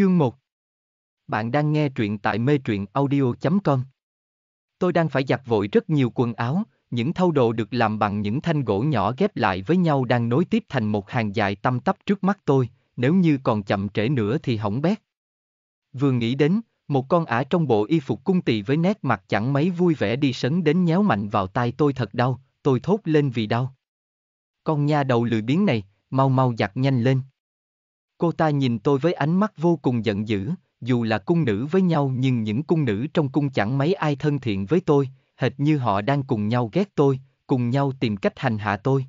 Chương 1 Bạn đang nghe truyện tại mê truyện audio.com Tôi đang phải giặt vội rất nhiều quần áo, những thâu đồ được làm bằng những thanh gỗ nhỏ ghép lại với nhau đang nối tiếp thành một hàng dài tăm tắp trước mắt tôi, nếu như còn chậm trễ nữa thì hỏng bét. Vừa nghĩ đến, một con ả trong bộ y phục cung tỳ với nét mặt chẳng mấy vui vẻ đi sấn đến nhéo mạnh vào tai tôi thật đau, tôi thốt lên vì đau. Con nha đầu lười biếng này, mau mau giặt nhanh lên. Cô ta nhìn tôi với ánh mắt vô cùng giận dữ, dù là cung nữ với nhau nhưng những cung nữ trong cung chẳng mấy ai thân thiện với tôi, hệt như họ đang cùng nhau ghét tôi, cùng nhau tìm cách hành hạ tôi.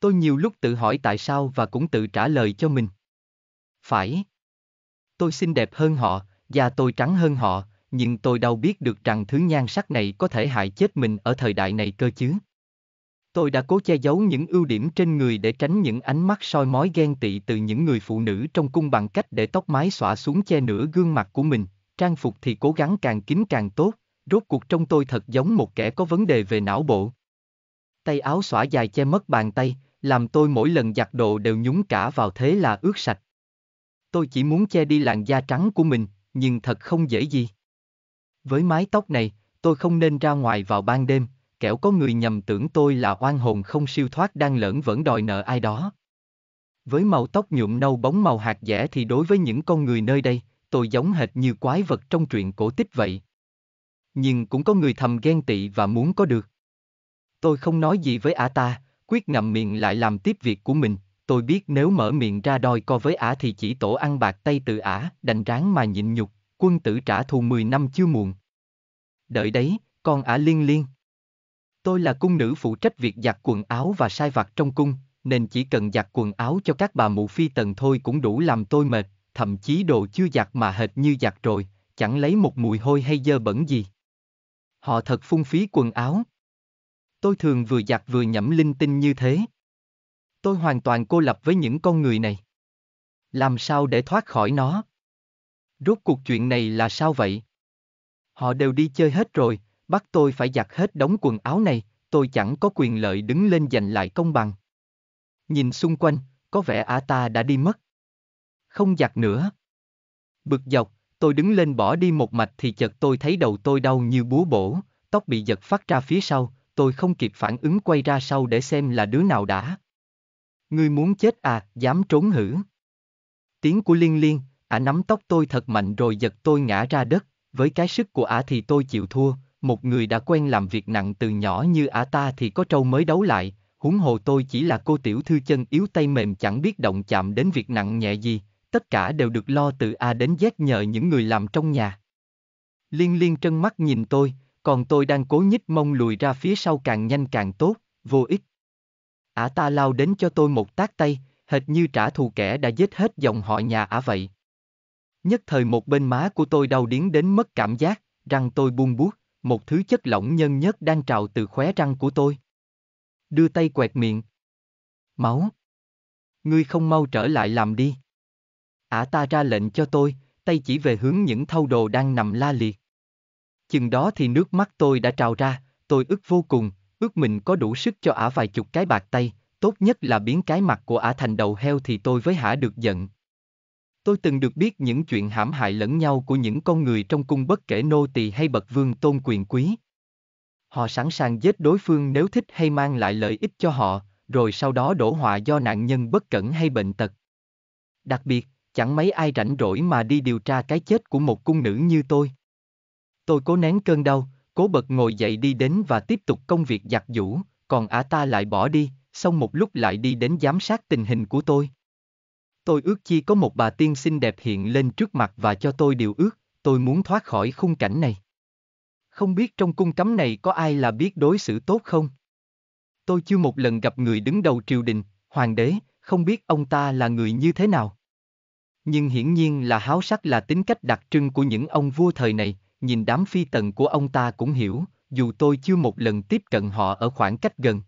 Tôi nhiều lúc tự hỏi tại sao và cũng tự trả lời cho mình. Phải. Tôi xinh đẹp hơn họ, da tôi trắng hơn họ, nhưng tôi đâu biết được rằng thứ nhan sắc này có thể hại chết mình ở thời đại này cơ chứ. Tôi đã cố che giấu những ưu điểm trên người để tránh những ánh mắt soi mói ghen tị từ những người phụ nữ trong cung bằng cách để tóc mái xõa xuống che nửa gương mặt của mình, trang phục thì cố gắng càng kín càng tốt, rốt cuộc trong tôi thật giống một kẻ có vấn đề về não bộ. Tay áo xõa dài che mất bàn tay, làm tôi mỗi lần giặt đồ đều nhúng cả vào thế là ướt sạch. Tôi chỉ muốn che đi làn da trắng của mình, nhưng thật không dễ gì. Với mái tóc này, tôi không nên ra ngoài vào ban đêm, kẻo có người nhầm tưởng tôi là oan hồn không siêu thoát đang lỡn vẫn đòi nợ ai đó. Với màu tóc nhuộm nâu bóng màu hạt dẻ thì đối với những con người nơi đây, tôi giống hệt như quái vật trong truyện cổ tích vậy. Nhưng cũng có người thầm ghen tị và muốn có được. Tôi không nói gì với ả ta, quyết ngậm miệng lại làm tiếp việc của mình, tôi biết nếu mở miệng ra đòi co với ả thì chỉ tổ ăn bạc tay từ ả, đành ráng mà nhịn nhục, quân tử trả thù 10 năm chưa muộn. Đợi đấy, con ả liên liên. Tôi là cung nữ phụ trách việc giặt quần áo và sai vặt trong cung, nên chỉ cần giặt quần áo cho các bà mụ phi tần thôi cũng đủ làm tôi mệt, thậm chí đồ chưa giặt mà hệt như giặt rồi, chẳng lấy một mùi hôi hay dơ bẩn gì. Họ thật phung phí quần áo. Tôi thường vừa giặt vừa nhẩm linh tinh như thế. Tôi hoàn toàn cô lập với những con người này. Làm sao để thoát khỏi nó? Rốt cuộc chuyện này là sao vậy? Họ đều đi chơi hết rồi, bắt tôi phải giặt hết đống quần áo này, tôi chẳng có quyền lợi đứng lên giành lại công bằng. Nhìn xung quanh, có vẻ ả ta đã đi mất. Không giặt nữa. Bực dọc, tôi đứng lên bỏ đi một mạch thì chợt tôi thấy đầu tôi đau như búa bổ, tóc bị giật phát ra phía sau, tôi không kịp phản ứng quay ra sau để xem là đứa nào đã. Ngươi muốn chết à, dám trốn hử. Tiếng của Liên Liên, ả nắm tóc tôi thật mạnh rồi giật tôi ngã ra đất, với cái sức của ả thì tôi chịu thua, một người đã quen làm việc nặng từ nhỏ như ả ta thì có trâu mới đấu lại, huống hồ tôi chỉ là cô tiểu thư chân yếu tay mềm chẳng biết động chạm đến việc nặng nhẹ gì, tất cả đều được lo từ A đến Z nhờ những người làm trong nhà. Liên liên trân mắt nhìn tôi, còn tôi đang cố nhích mông lùi ra phía sau càng nhanh càng tốt, vô ích. Ả ta lao đến cho tôi một tác tay, hệt như trả thù kẻ đã giết hết dòng họ nhà ả vậy. Nhất thời một bên má của tôi đau điến đến mất cảm giác, răng tôi buông buốt một thứ chất lỏng nhân nhất đang trào từ khóe răng của tôi. Đưa tay quẹt miệng. Máu. Ngươi không mau trở lại làm đi. Ả à ta ra lệnh cho tôi, tay chỉ về hướng những thâu đồ đang nằm la liệt. Chừng đó thì nước mắt tôi đã trào ra, tôi ức vô cùng, ước mình có đủ sức cho ả vài chục cái bạc tay, tốt nhất là biến cái mặt của ả thành đầu heo thì tôi với hả được giận. Tôi từng được biết những chuyện hãm hại lẫn nhau của những con người trong cung bất kể nô tỳ hay bậc vương tôn quyền quý. Họ sẵn sàng giết đối phương nếu thích hay mang lại lợi ích cho họ, rồi sau đó đổ họa do nạn nhân bất cẩn hay bệnh tật. Đặc biệt, chẳng mấy ai rảnh rỗi mà đi điều tra cái chết của một cung nữ như tôi. Tôi cố nén cơn đau, cố bật ngồi dậy đi đến và tiếp tục công việc giặt giũ, còn ả ta lại bỏ đi, xong một lúc lại đi đến giám sát tình hình của tôi tôi ước chi có một bà tiên xinh đẹp hiện lên trước mặt và cho tôi điều ước, tôi muốn thoát khỏi khung cảnh này. Không biết trong cung cấm này có ai là biết đối xử tốt không? Tôi chưa một lần gặp người đứng đầu triều đình, hoàng đế, không biết ông ta là người như thế nào. Nhưng hiển nhiên là háo sắc là tính cách đặc trưng của những ông vua thời này, nhìn đám phi tần của ông ta cũng hiểu, dù tôi chưa một lần tiếp cận họ ở khoảng cách gần.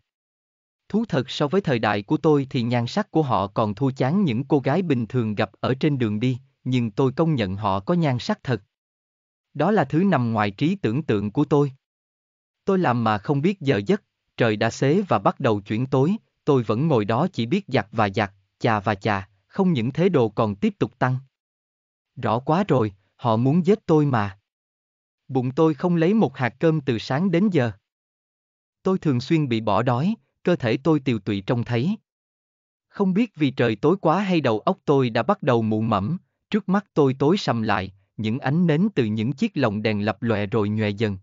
Thú thật so với thời đại của tôi thì nhan sắc của họ còn thua chán những cô gái bình thường gặp ở trên đường đi, nhưng tôi công nhận họ có nhan sắc thật. Đó là thứ nằm ngoài trí tưởng tượng của tôi. Tôi làm mà không biết giờ giấc, trời đã xế và bắt đầu chuyển tối, tôi vẫn ngồi đó chỉ biết giặt và giặt, chà và chà, không những thế độ còn tiếp tục tăng. Rõ quá rồi, họ muốn giết tôi mà. Bụng tôi không lấy một hạt cơm từ sáng đến giờ. Tôi thường xuyên bị bỏ đói, cơ thể tôi tiều tụy trông thấy. Không biết vì trời tối quá hay đầu óc tôi đã bắt đầu mù mẫm, trước mắt tôi tối sầm lại, những ánh nến từ những chiếc lồng đèn lập lòe rồi nhòe dần.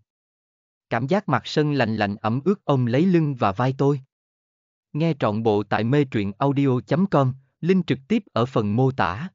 Cảm giác mặt sân lạnh lạnh ẩm ướt ôm lấy lưng và vai tôi. Nghe trọn bộ tại mê truyện audio.com, link trực tiếp ở phần mô tả.